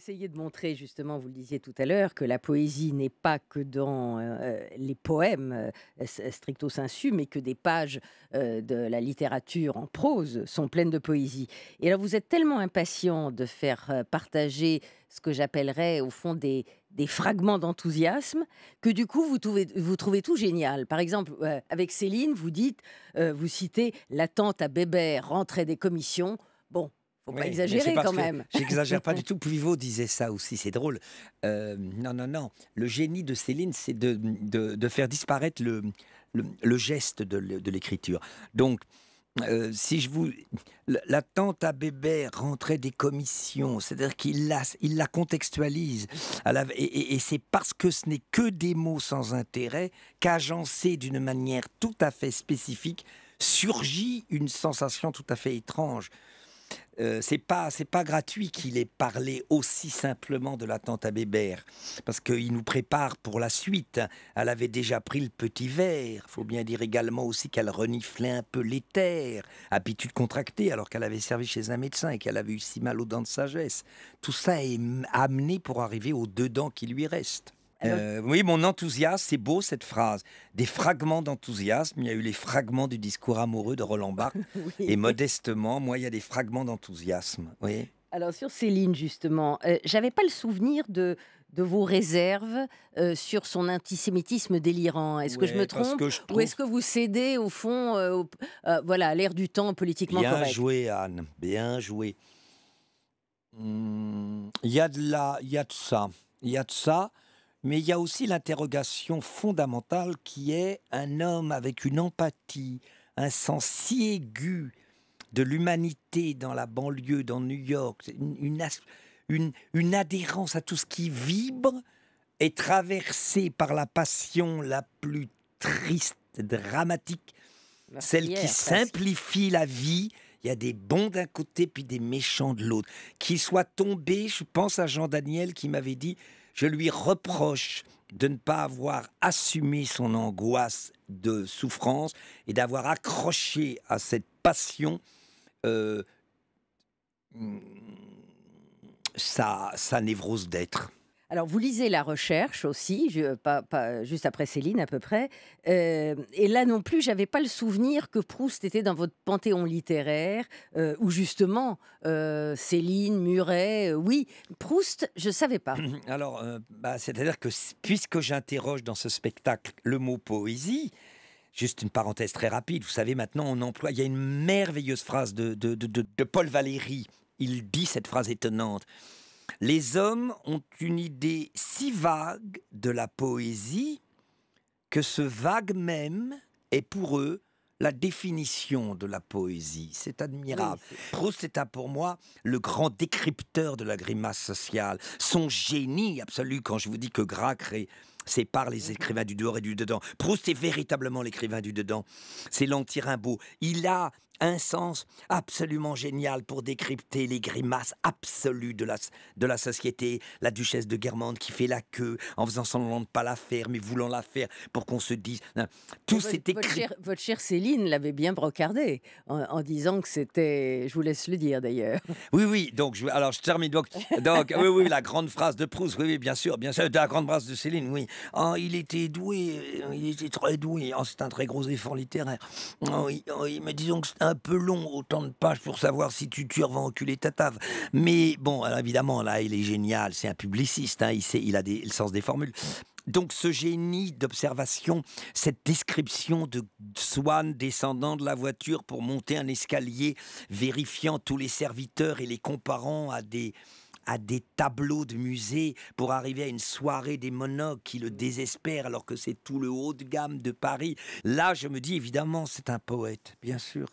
essayez de montrer, justement, vous le disiez tout à l'heure, que la poésie n'est pas que dans euh, euh, les poèmes euh, stricto sensu, mais que des pages de la littérature en prose sont pleines de poésie. Et là, vous êtes tellement impatient de faire partager ce que j'appellerais, au fond, des, des fragments d'enthousiasme, que du coup, vous trouvez, vous trouvez tout génial. Par exemple, avec Céline, vous dites, vous citez l'attente à Bébert, rentrait des commissions pas exagérer quand même. J'exagère pas du tout. Pivot disait ça aussi, c'est drôle. Euh, non, non, non. Le génie de Céline, c'est de, de, faire disparaître le, le, geste de, de l'écriture. Donc, euh, si je vous. La tante à Bébert rentrait des commissions, c'est-à-dire qu'il la, il la contextualise. et, et c'est parce que ce n'est que des mots sans intérêt qu'agencés d'une manière tout à fait spécifique, surgit une sensation tout à fait étrange. Euh, c'est pas c'est pas gratuit qu'il ait parlé aussi simplement de la tante à Bébert, parce qu'il nous prépare pour la suite. Elle avait déjà pris le petit verre. Il Faut bien dire également aussi qu'elle reniflait un peu l'éther, habitude contractée, alors qu'elle avait servi chez un médecin et qu'elle avait eu si mal aux dents de sagesse. Tout ça est amené pour arriver aux deux dents qui lui restent. Euh, oui, mon enthousiasme, c'est beau cette phrase. Des fragments d'enthousiasme. Il y a eu les fragments du discours amoureux de Roland Barthes. Et modestement, moi, il y a des fragments d'enthousiasme. Oui. Alors sur Céline justement, je euh, j'avais pas le souvenir de, vos réserves euh, sur son antisémitisme délirant. Est-ce que je me trompe ou est-ce que vous cédez au fond, voilà, à l'air du temps politiquement Bien correct Bien joué Anne, bien joué. Hum, il y a de là, il y a de ça, il y a de ça. Mais il y a aussi l'interrogation fondamentale qui est un homme avec une empathie, un sens si aigu de l'humanité dans la banlieue, dans New York, une, adhérence à tout ce qui vibre est traversé par la passion la plus triste, dramatique, celle qui simplifie la vie, il y a des bons d'un côté puis des méchants de l'autre. Qu'il soit tombé, je pense à Jean Daniel qui m'avait dit je lui reproche de ne pas avoir assumé son angoisse de souffrance et d'avoir accroché à cette passion euh, mm, sa, sa névrose d'être. Alors, vous lisez la recherche aussi, juste après Céline à peu près. Euh, et là non plus, j'avais pas le souvenir que Proust était dans votre panthéon littéraire, euh, où justement euh, Céline, Muret, oui, Proust, je savais pas. Alors, bah, c'est-à-dire que puisque j'interroge dans ce spectacle le mot poésie, Juste une parenthèse très rapide, vous savez, maintenant on emploie, il y a une merveilleuse phrase de Paul Valéry, il dit cette phrase étonnante, les hommes ont une idée si vague de la poésie que ce vague même est pour eux la définition de la poésie. C'est admirable. Proust est pour moi le grand décrypteur de la grimace sociale. Son génie absolu, quand je vous dis que Gracré c'est par les écrivains du dehors et du dedans. Proust est véritablement l'écrivain du dedans. C'est l'anti-Rimbaud. Il a un sens absolument génial pour décrypter les grimaces absolues de la, de la société. La duchesse de Guermande qui fait la queue en faisant semblant de pas la faire, mais voulant la faire pour qu'on se dise. Hein, tout c'est écrit. Votre chère, Céline l'avait bien brocardé en, disant que c'était. Je vous laisse le dire d'ailleurs. Oui, oui. Donc, je, alors je termine. Donc, donc oui, oui, la grande phrase de Proust. Oui, oui, bien sûr, bien sûr. la grande phrase de Céline, oui. Ah, il était doué, euh, il était très doué. Ah, c'est un très gros effort littéraire. Ah, mais disons que c'est un peu long, autant de pages pour savoir si tu va ta Tatave. Mais bon, évidemment, là, il est génial. C'est un publiciste. Hein, il, il a le sens des formules. Donc ce génie d'observation, cette description de Swann descendant de la voiture pour monter un escalier, vérifiant tous les serviteurs et les comparant à des à des tableaux de musée pour arriver à une soirée des monogues qui le désespère alors que c'est tout le haut de gamme de Paris. Là, je me dis évidemment, c'est un poète, bien sûr,